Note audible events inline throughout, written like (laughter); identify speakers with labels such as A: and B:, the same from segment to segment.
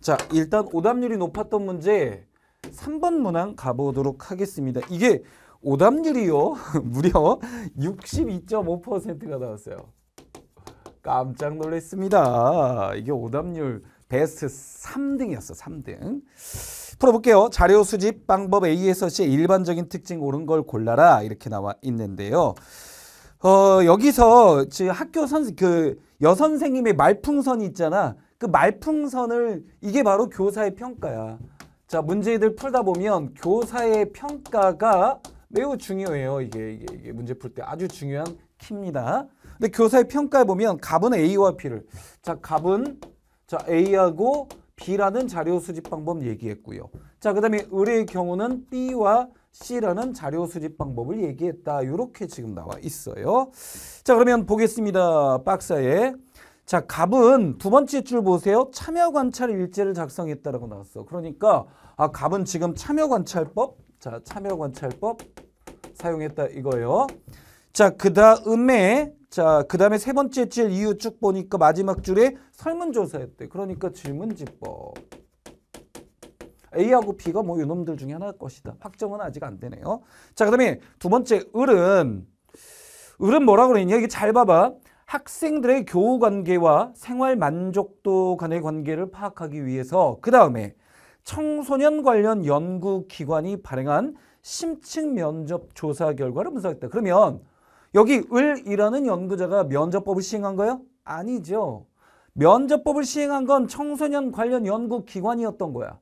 A: 자, 일단 오답률이 높았던 문제 3번 문항 가보도록 하겠습니다. 이게 오답률이요. (laughs) 무려 62.5%가 나왔어요. 깜짝 놀랐습니다. 이게 오답률 베스트 3등이었어. 3등. 풀어볼게요. 자료 수집 방법 A에서 C의 일반적인 특징 옳은 걸 골라라 이렇게 나와 있는데요. 어, 여기서 지금 학교 선그 생 여선생님의 말풍선이 있잖아. 그 말풍선을 이게 바로 교사의 평가야. 자 문제들 풀다 보면 교사의 평가가 매우 중요해요. 이게, 이게, 이게 문제 풀 때 아주 중요한 키입니다. 근데 교사의 평가에 보면 갑은 A와 B를 자갑은자 A하고 B라는 자료 수집 방법 얘기했고요. 자, 그 다음에 을의 경우는 B와 C라는 자료 수집 방법을 얘기했다. 이렇게 지금 나와 있어요. 자, 그러면 보겠습니다. 박사에 자, 갑은 두 번째 줄 보세요. 참여 관찰 일지를 작성했다라고 나왔어. 그러니까 아, 갑은 지금 참여 관찰법, 자, 참여 관찰법 사용했다 이거예요. 자, 그다음에 자, 그다음에 세 번째 줄 이유 쭉 보니까 마지막 줄에 설문조사였대. 그러니까 질문지법. A하고 B가 뭐 요놈들 중에 하나일 것이다. 확정은 아직 안 되네요. 자, 그다음에 두 번째 을은 을은 뭐라 고 그랬냐? 이게 잘 봐봐. 학생들의 교우 관계와 생활 만족도 간의 관계를 파악하기 위해서 그 다음에 청소년 관련 연구기관이 발행한 심층 면접 조사 결과를 분석했다. 그러면 여기 을이라는 연구자가 면접법을 시행한 거예요? 아니죠. 면접법을 시행한 건 청소년 관련 연구기관이었던 거야.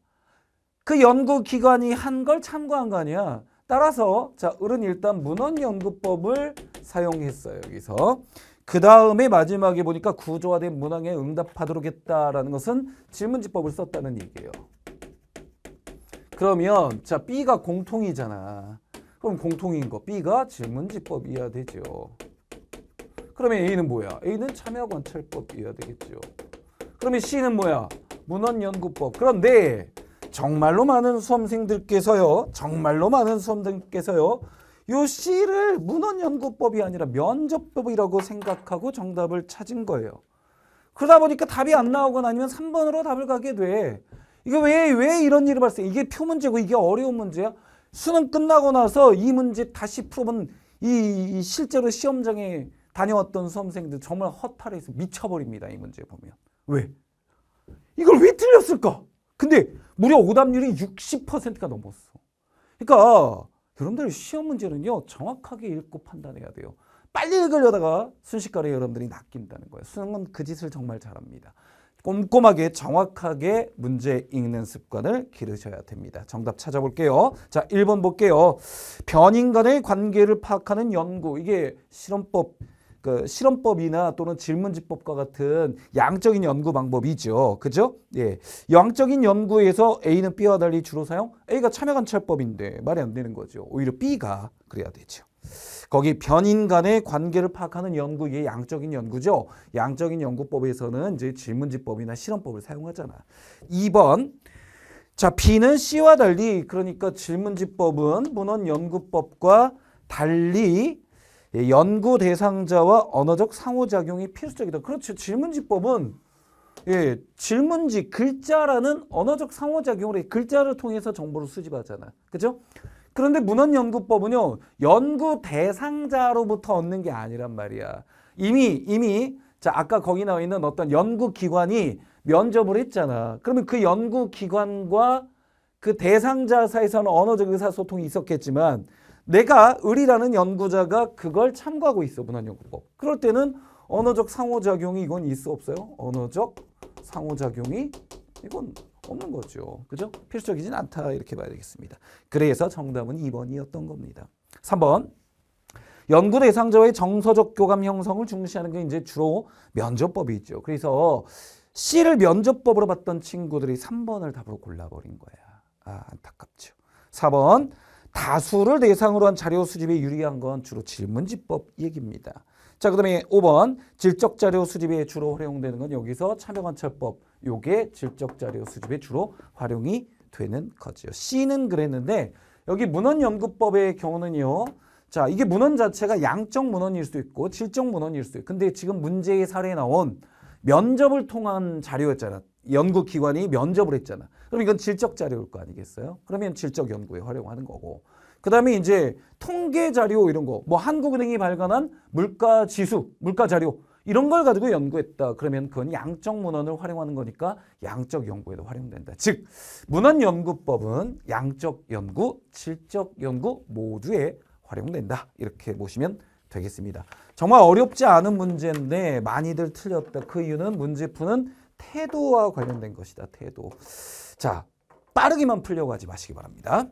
A: 그 연구기관이 한 걸 참고한 거 아니야. 따라서 자 을은 일단 문헌연구법을 사용했어요. 여기서 그 다음에 마지막에 보니까 구조화된 문항에 응답하도록 했다라는 것은 질문지법을 썼다는 얘기예요. 그러면 자 B가 공통이잖아. 그럼 공통인 거 B가 질문지법이어야 되죠. 그러면 A는 뭐야? A는 참여관찰법이어야 되겠죠. 그러면 C는 뭐야? 문헌연구법. 그런데 정말로 많은 수험생들께서요. 정말로 많은 수험생들께서요. 요 C를 문헌연구법이 아니라 면접법이라고 생각하고 정답을 찾은 거예요. 그러다 보니까 답이 안 나오거나 아니면 3번으로 답을 가게 돼. 이게 왜, 왜 이런 일이 발생? 이게 표 문제고 이게 어려운 문제야. 수능 끝나고 나서 이 문제 다시 풀어본 이, 이 실제로 시험장에 다녀왔던 수험생들 정말 허탈해서 미쳐버립니다. 이 문제 보면. 왜? 이걸 왜 틀렸을까? 근데 무려 오답률이 60%가 넘었어. 그러니까 여러분들 시험 문제는요. 정확하게 읽고 판단해야 돼요. 빨리 읽으려다가 순식간에 여러분들이 낚인다는 거예요. 수능은 그 짓을 정말 잘합니다. 꼼꼼하게 정확하게 문제 읽는 습관을 기르셔야 됩니다. 정답 찾아볼게요. 자, 1번 볼게요. 변인간의 관계를 파악하는 연구. 이게 실험법 그 실험법이나 또는 질문지법과 같은 양적인 연구 방법이죠. 그죠? 예. 양적인 연구에서 A는 B와 달리 주로 사용? A가 참여 관찰법인데 말이 안 되는 거죠. 오히려 B가 그래야 되죠. 거기 변인 간의 관계를 파악하는 연구 이게 양적인 연구죠. 양적인 연구법에서는 이제 질문지법이나 실험법을 사용하잖아. 2번 자 B는 C와 달리 그러니까 질문지법은 문헌연구법과 달리 예, 연구 대상자와 언어적 상호작용이 필수적이다. 그렇죠. 질문지법은 예, 질문지 글자라는 언어적 상호작용으로 글자를 통해서 정보를 수집하잖아. 그죠? 그런데 문헌연구법은요. 연구 대상자로부터 얻는 게 아니란 말이야. 이미 이미 자 아까 거기 나와 있는 어떤 연구기관이 면접을 했잖아. 그러면 그 연구기관과 그 대상자 사이에서는 언어적 의사소통이 있었겠지만 내가 을이라는 연구자가 그걸 참고하고 있어 문헌연구법. 그럴 때는 언어적 상호작용이 이건 있어 없어요? 언어적 상호작용이 이건 없는 거죠. 그죠? 필수적이진 않다 이렇게 봐야 되겠습니다. 그래서 정답은 2번이었던 겁니다. 3번 연구 대상자와의 정서적 교감 형성을 중시하는 게 이제 주로 면접법이 죠 그래서 C를 면접법으로 봤던 친구들이 3번을 답으로 골라버린 거야. 아, 안타깝죠. 4번 다수를 대상으로 한 자료 수집에 유리한 건 주로 질문지법 얘기입니다. 자, 그 다음에 5번 질적 자료 수집에 주로 활용되는 건 여기서 참여관찰법 요게 질적 자료 수집에 주로 활용이 되는 거죠. C는 그랬는데 여기 문헌연구법의 경우는요. 자, 이게 문헌 자체가 양적 문헌일 수도 있고 질적 문헌일 수도 있고 근데 지금 문제의 사례에 나온 면접을 통한 자료였잖아. 연구기관이 면접을 했잖아. 그럼 이건 질적 자료일 거 아니겠어요? 그러면 질적 연구에 활용하는 거고. 그 다음에 이제 통계 자료 이런 거, 뭐 한국은행이 발간한 물가 지수, 물가 자료, 이런 걸 가지고 연구했다. 그러면 그건 양적 문헌을 활용하는 거니까 양적 연구에도 활용된다. 즉, 문헌 연구법은 양적 연구, 질적 연구 모두에 활용된다. 이렇게 보시면 되겠습니다. 정말 어렵지 않은 문제인데 많이들 틀렸다. 그 이유는 문제 푸는 태도와 관련된 것이다. 태도. 자, 빠르게만 풀려고 하지 마시기 바랍니다.